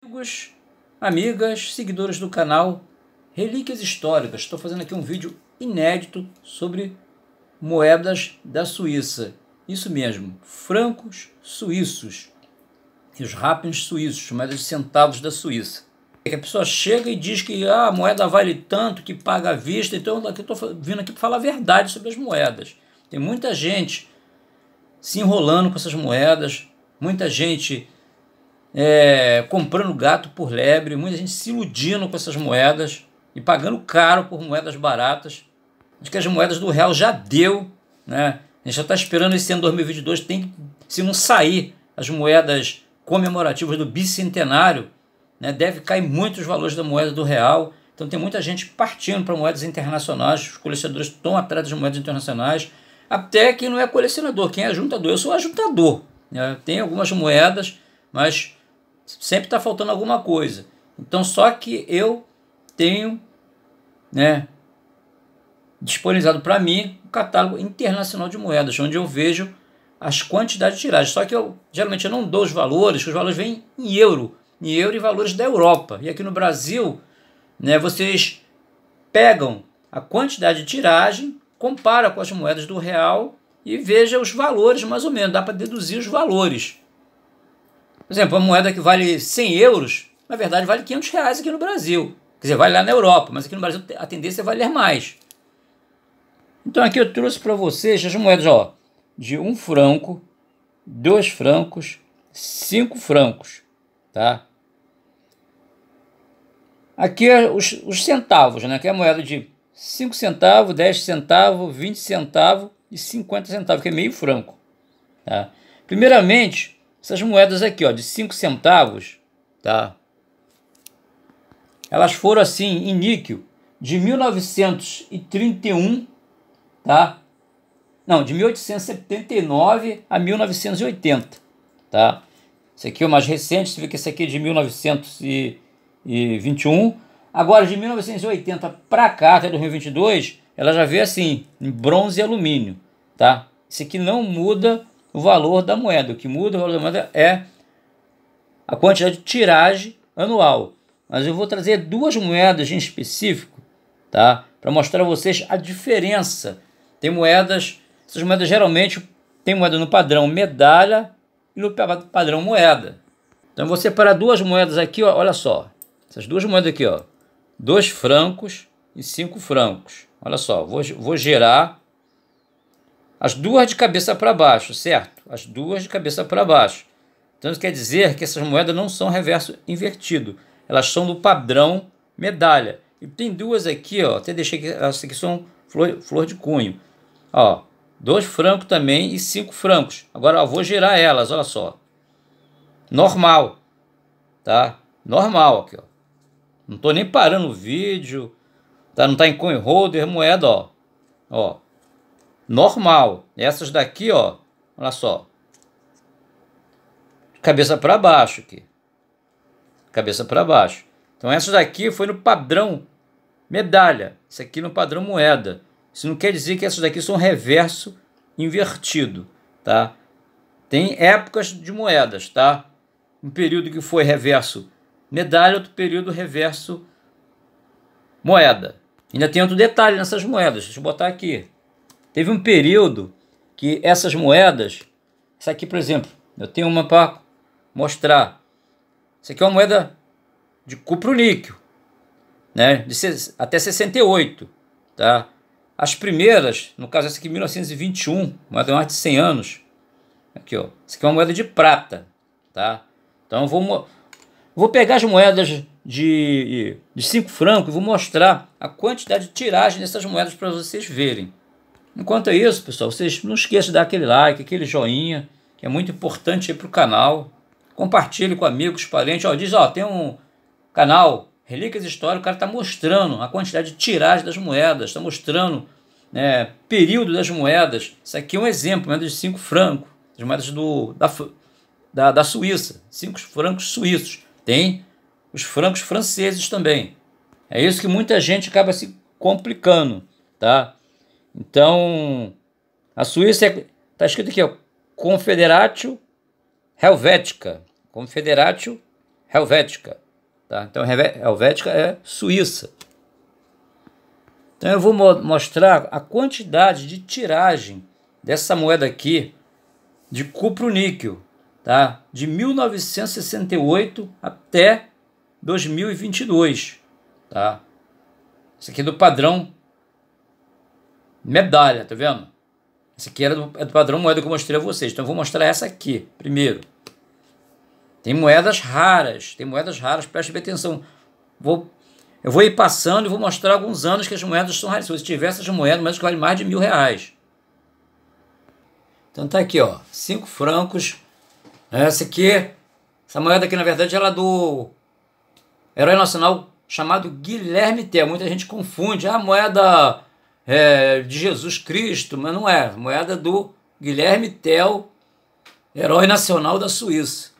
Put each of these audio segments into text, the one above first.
Amigos, amigas, seguidores do canal Relíquias Históricas, estou fazendo aqui um vídeo inédito sobre moedas da Suíça. Isso mesmo, francos suíços e os rápens suíços, moedas de centavos da Suíça. É a pessoa chega e diz que ah, a moeda vale tanto, que paga à vista, então eu estou vindo aqui para falar a verdade sobre as moedas. Tem muita gente se enrolando com essas moedas, muita gente é, comprando gato por lebre, muita gente se iludindo com essas moedas e pagando caro por moedas baratas. Acho que as moedas do real já deu, né? A gente já está esperando esse ano 2022, tem que, se não sair as moedas comemorativas do bicentenário, né, deve cair muito os valores da moeda do real. Então tem muita gente partindo para moedas internacionais, os colecionadores estão atrás das moedas internacionais, até quem não é colecionador, quem é ajuntador. Eu sou ajuntador, né? tem algumas moedas, mas sempre está faltando alguma coisa. Então, só que eu tenho, né, disponibilizado para mim o catálogo internacional de moedas, onde eu vejo as quantidades de tiragens. Só que eu geralmente eu não dou os valores, os valores vêm em euro, em euro e valores da Europa. E aqui no Brasil, né, vocês pegam a quantidade de tiragem, compara com as moedas do real e veja os valores mais ou menos, dá para deduzir os valores. Por exemplo, uma moeda que vale 100 euros, na verdade vale 500 reais aqui no Brasil. Quer dizer, vale lá na Europa, mas aqui no Brasil a tendência é valer mais. Então aqui eu trouxe para vocês as moedas ó, de 1 um franco, 2 francos, 5 francos, tá? Aqui é os, os centavos, né? Que é a moeda de 5 centavos, 10 centavos, 20 centavos e 50 centavos, que é meio franco. Tá? Primeiramente, essas moedas aqui, ó, de 5 centavos, tá? Elas foram assim em níquel de 1931, tá? Não, de 1879 a 1980, tá? Esse aqui é o mais recente, você vê que esse aqui é de 1921. Agora, de 1980 para cá, até 2022, ela já veio assim, em bronze e alumínio, tá? Isso aqui não muda o valor da moeda. O que muda o valor da moeda é a quantidade de tiragem anual. Mas eu vou trazer duas moedas em específico, tá? Para mostrar a vocês a diferença. Tem moedas, essas moedas geralmente tem moeda no padrão medalha e no padrão moeda. Então eu vou separar duas moedas aqui, ó, olha só. Essas duas moedas aqui, ó. Dois francos e cinco francos. Olha só, vou, vou gerar as duas de cabeça para baixo, certo? As duas de cabeça para baixo. Então quer dizer que essas moedas não são reverso invertido, elas são do padrão medalha. E tem duas aqui, ó, até deixei que elas aqui são flor, flor de cunho. Ó, dois francos também e cinco francos. Agora vou girar elas, olha só. Normal, tá? Normal aqui, ó. Não tô nem parando o vídeo, tá? Não tá em coin holder, moeda, ó. Ó, normal. Essas daqui, ó, olha só. Cabeça para baixo aqui. Cabeça para baixo. Então essas daqui foi no padrão medalha. Isso aqui no padrão moeda. Isso não quer dizer que essas daqui são reverso invertido, tá? Tem épocas de moedas, tá? Um período que foi reverso medalha, outro período reverso moeda. Ainda tem outro detalhe nessas moedas. Deixa eu botar aqui. Teve um período que essas moedas, essa aqui, por exemplo, eu tenho uma para mostrar. Isso aqui é uma moeda de cupro-níquel, né? De até 68, tá? As primeiras, no caso essa aqui 1921, moeda de mais de 100 anos. Aqui, ó. Isso aqui é uma moeda de prata, tá? Então eu vou vou pegar as moedas de, de 5 francos e vou mostrar a quantidade de tiragem dessas moedas para vocês verem. Enquanto é isso, pessoal, vocês não esqueçam de dar aquele like, aquele joinha, que é muito importante para o canal. Compartilhe com amigos, parentes. Ó, diz, ó, tem um canal, Relíquias História, o cara está mostrando a quantidade de tiragem das moedas, está mostrando né, período das moedas. Isso aqui é um exemplo, moedas de 5 francos, as moedas do, da, da, da Suíça, 5 francos suíços. Tem os francos franceses também. É isso que muita gente acaba se complicando, tá? Então, a Suíça está é, tá escrito aqui, ó, Confederatio Helvética. Confederatio Helvética. Tá? Então, Helvética é Suíça. Então, eu vou mo mostrar a quantidade de tiragem dessa moeda aqui, de cupro-níquel, tá? de 1968 até 2022. Tá? Isso aqui é do padrão medalha, tá vendo? Essa aqui era do, é do padrão moeda que eu mostrei a vocês. Então eu vou mostrar essa aqui primeiro. Tem moedas raras, tem moedas raras, preste bem atenção. Vou, eu vou ir passando e vou mostrar alguns anos que as moedas são raras. Se você tiver essas moedas, mas que mais de mil reais. Então tá aqui, ó, cinco francos. É, essa aqui, essa moeda aqui na verdade ela é do herói nacional chamado Guilherme Tell. Muita gente confunde. Ah, moeda é, de Jesus Cristo, mas não é. Moeda do Guilherme Tell, herói nacional da Suíça.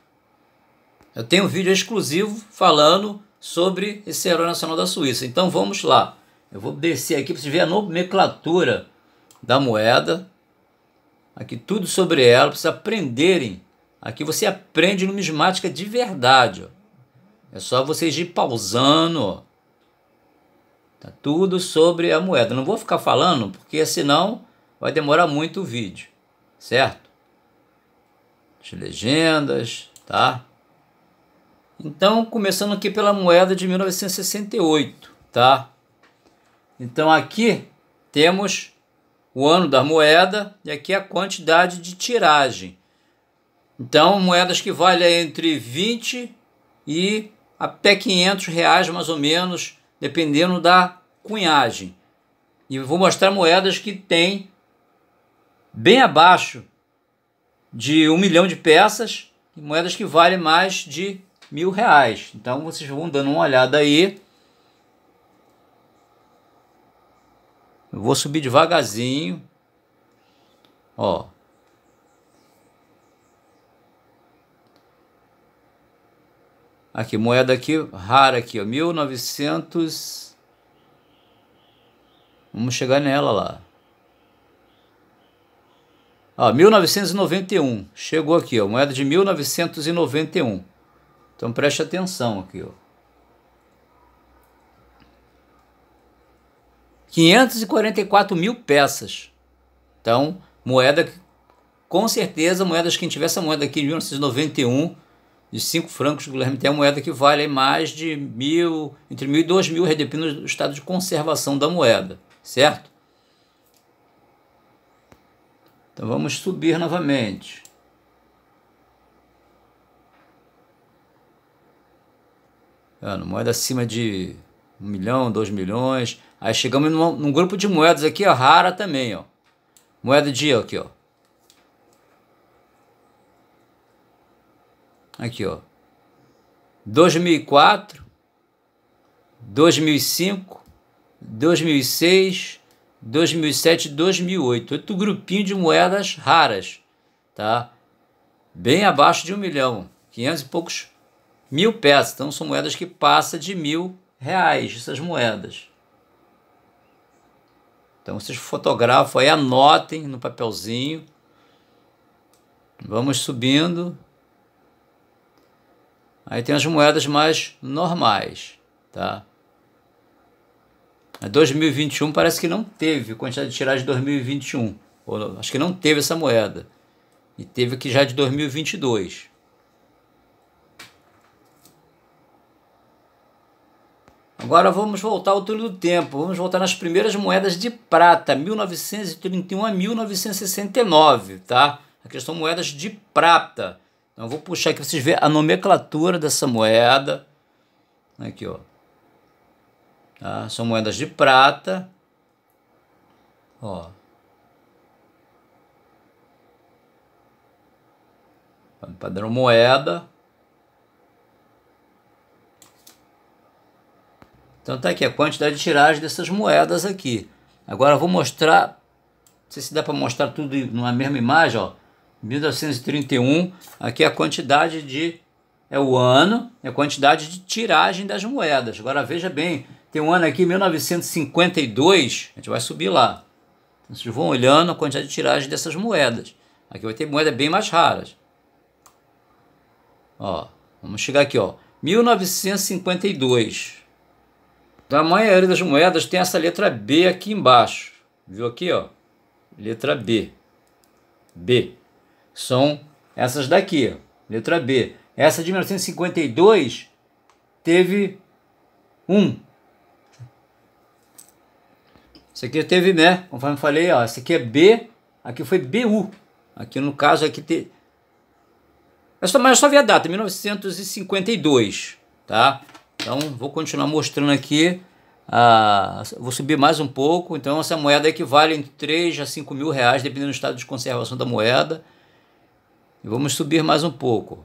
Eu tenho um vídeo exclusivo falando sobre esse herói nacional da Suíça. Então vamos lá. Eu vou descer aqui para você ver a nomenclatura da moeda. Aqui tudo sobre ela, para vocês aprenderem. Aqui você aprende numismática de verdade. Ó. É só vocês ir pausando, ó Tá tudo sobre a moeda. Não vou ficar falando, porque senão vai demorar muito o vídeo, certo? As legendas, tá? Então, começando aqui pela moeda de 1968, tá? Então, aqui temos o ano da moeda e aqui a quantidade de tiragem. Então, moedas que valem entre 20 e até 500 reais, mais ou menos, dependendo da cunhagem. E vou mostrar moedas que tem bem abaixo de um milhão de peças e moedas que valem mais de mil reais. Então vocês vão dando uma olhada aí. Eu vou subir devagarzinho. Ó, Aqui, moeda aqui, rara aqui, ó, 1900. Vamos chegar nela lá. Ó, 1991. Chegou aqui, ó, moeda de 1991. Então preste atenção aqui, ó. 544 mil peças. Então, moeda, com certeza, moedas, quem tivesse essa moeda aqui de 1991 de cinco francos, Guilherme, tem a moeda que vale mais de mil, entre mil e dois mil redepinos do estado de conservação da moeda, certo? Então vamos subir novamente. É, moeda acima de um milhão, dois milhões. Aí chegamos num, num grupo de moedas aqui, ó, rara também, ó. Moeda de aqui, ó. Aqui, ó. 2004, 2005, 2006, 2007, 2008. Outro grupinho de moedas raras, tá? Bem abaixo de um milhão, 500 e poucos mil peças. Então são moedas que passa de mil reais, essas moedas. Então vocês fotografam aí, anotem no papelzinho. Vamos subindo. Aí tem as moedas mais normais, tá? 2021 parece que não teve quantidade de tiragem de 2021. acho que não teve essa moeda. E teve aqui já de 2022. Agora vamos voltar ao túnel do tempo. Vamos voltar nas primeiras moedas de prata, 1931 a 1969, tá? Aqui são moedas de prata. Então eu vou puxar aqui para vocês verem a nomenclatura dessa moeda. Aqui, ó. Tá? São moedas de prata. Ó. Padrão moeda. Então tá aqui a quantidade de tiragem dessas moedas aqui. Agora eu vou mostrar, não sei se dá para mostrar tudo numa mesma imagem, ó. 1931, aqui a quantidade de. É o ano, é a quantidade de tiragem das moedas. Agora veja bem, tem um ano aqui, 1952, a gente vai subir lá. Então, vocês vão olhando a quantidade de tiragem dessas moedas. Aqui vai ter moedas bem mais raras. Ó, vamos chegar aqui, ó. 1952. Da então, maioria das moedas tem essa letra B aqui embaixo. Viu aqui, ó? Letra B. B são essas daqui, letra B. Essa de 1952 teve 1. Isso aqui teve, né? Conforme eu falei, ó, esse aqui é B, aqui foi BU. Aqui no caso aqui tem. é só, mas só vi a data, 1952, tá? Então vou continuar mostrando aqui. Ah, vou subir mais um pouco. Então essa moeda equivale entre 3 a 5 mil reais, dependendo do estado de conservação da moeda. E vamos subir mais um pouco.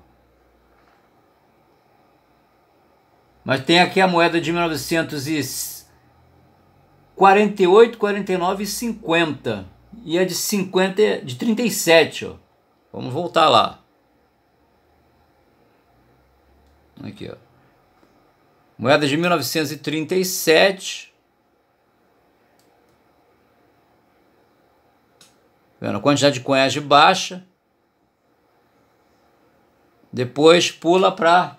Mas tem aqui a moeda de 1948, 49 e 50. E a é de 50, de 37, ó. Vamos voltar lá. Aqui, ó. Moeda de 1937. Vendo? A quantidade de conhas baixa. Depois pula para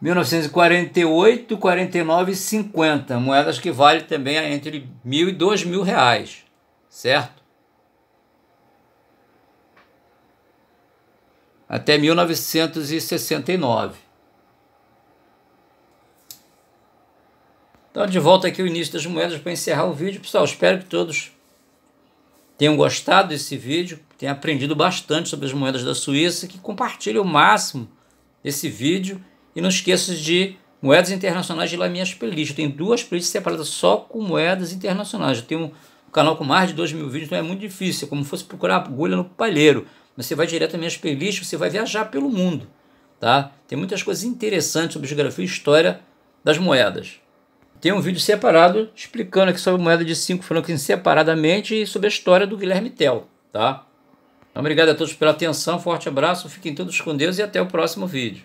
1948, 49 e 50, moedas que valem também entre mil e dois mil reais, certo? Até 1969. Então, de volta aqui o início das moedas para encerrar o vídeo. Pessoal, espero que todos tenham gostado desse vídeo tem aprendido bastante sobre as moedas da Suíça, que compartilhe o máximo esse vídeo e não esqueça de moedas internacionais de lá minhas playlists. Tem tenho duas playlists separadas só com moedas internacionais. Eu tenho um canal com mais de 2 mil vídeos, então é muito difícil, é como se fosse procurar agulha no palheiro. Mas você vai direto às minhas playlists, você vai viajar pelo mundo. Tá? Tem muitas coisas interessantes sobre geografia e história das moedas. Tem um vídeo separado explicando aqui sobre a moeda de 5 francos separadamente e sobre a história do Guilherme Tell, tá? Muito obrigado a todos pela atenção, forte abraço, fiquem todos com Deus e até o próximo vídeo.